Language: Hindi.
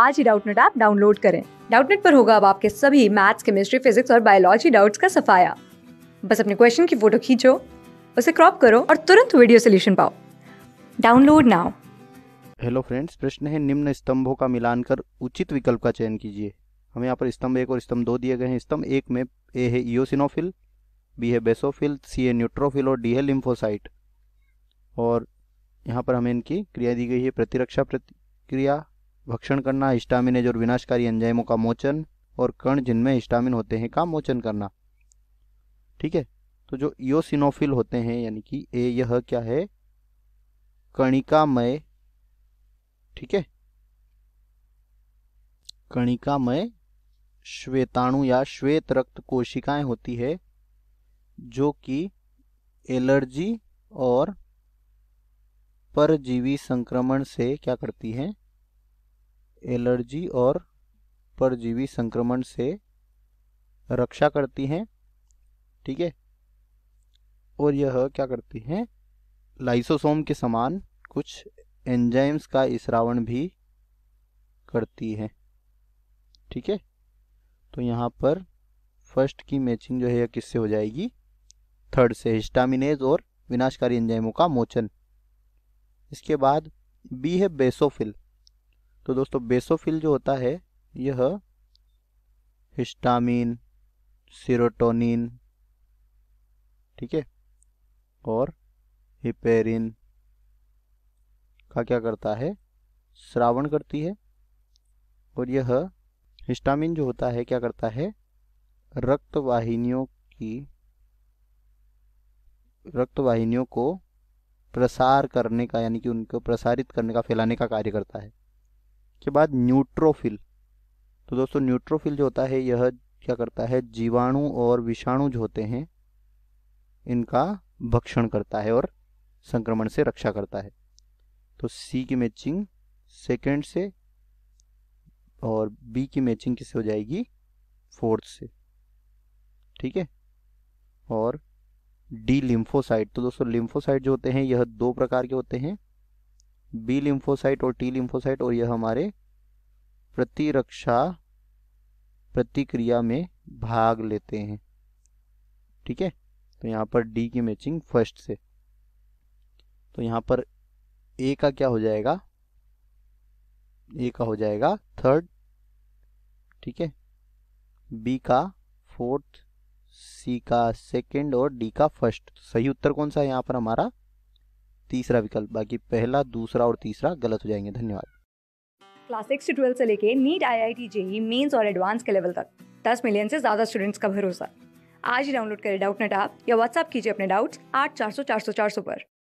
आज ही डाउटनेट ऐप डाउनलोड करें डाउटनेट पर होगा अब आपके सभी मैथ्स केमिस्ट्री फिजिक्स और बायोलॉजी डाउट्स का सफाया बस अपने क्वेश्चन की फोटो खींचो उसे क्रॉप करो और तुरंत वीडियो सोल्यूशन पाओ डाउनलोड नाउ हेलो फ्रेंड्स प्रश्न है निम्न स्तंभों का मिलान कर उचित विकल्प का चयन कीजिए हम यहाँ पर स्तंभ एक और स्तंभ दो दिए गए हैं स्तंभ एक में ए है ईओसिनोफिल बी है बेसोफिल सी है न्यूट्रोफिल और डी है लिम्फोसाइट और यहाँ पर हमें इनकी क्रिया दी गई है प्रतिरक्षा प्रतिक्रिया भक्षण करना हिस्टामिनेज और विनाशकारी एंजाइमों का मोचन और कण जिनमें हिस्टामिन होते हैं का मोचन करना ठीक है तो जो इोसिनोफिल होते हैं यानी कि ए यह क्या है कणिकामय ठीक है कणिकामय श्वेताणु या श्वेत रक्त कोशिकाएं होती है जो कि एलर्जी और परजीवी संक्रमण से क्या करती हैं एलर्जी और परजीवी संक्रमण से रक्षा करती हैं ठीक है और यह क्या करती हैं लाइसोसोम के समान कुछ एंजाइम्स का इसरावण भी करती है ठीक है तो यहाँ पर फर्स्ट की मैचिंग जो है यह किससे हो जाएगी थर्ड से हिस्टामिनेज और विनाशकारी एंजाइमों का मोचन इसके बाद बी है बेसोफिल तो दोस्तों बेसोफिल जो होता है यह हिस्टामिन सीरोटोनिन ठीक है और हिपेरिन का क्या करता है श्रावण करती है और यह हिस्टामिन जो होता है क्या करता है रक्त वाहिनियों की रक्त वाहिनियों को प्रसार करने का यानी कि उनको प्रसारित करने का फैलाने का कार्य करता है के बाद न्यूट्रोफिल तो दोस्तों न्यूट्रोफिल जो होता है यह क्या करता है जीवाणु और विषाणु जो होते हैं इनका भक्षण करता है और संक्रमण से रक्षा करता है तो सी की मैचिंग सेकेंड से और बी की मैचिंग किससे हो जाएगी फोर्थ से ठीक है और डी लिम्फोसाइट तो दोस्तों लिम्फोसाइट जो होते हैं यह दो प्रकार के होते हैं बी लिम्फोसाइट और टी लिम्फोसाइट और यह हमारे प्रतिरक्षा प्रतिक्रिया में भाग लेते हैं ठीक है तो यहाँ पर डी की मैचिंग फर्स्ट से तो यहाँ पर ए का क्या हो जाएगा ए का हो जाएगा थर्ड ठीक है बी का फोर्थ सी का सेकंड और डी का फर्स्ट सही उत्तर कौन सा है यहाँ पर हमारा तीसरा विकल्प बाकी पहला दूसरा और तीसरा गलत हो जाएंगे धन्यवाद क्लास सिक्स से ट्वेल्थ से लेके NEET I I T JEE mains और एडवांस के लेवल तक दस मिलियन से ज़्यादा स्टूडेंट्स का भरोसा आज ही डाउनलोड करें डाउट नेट ऐप या व्हाट्सअप कीजिए अपने डाउट्स आठ चार सौ चार सौ चार सौ पर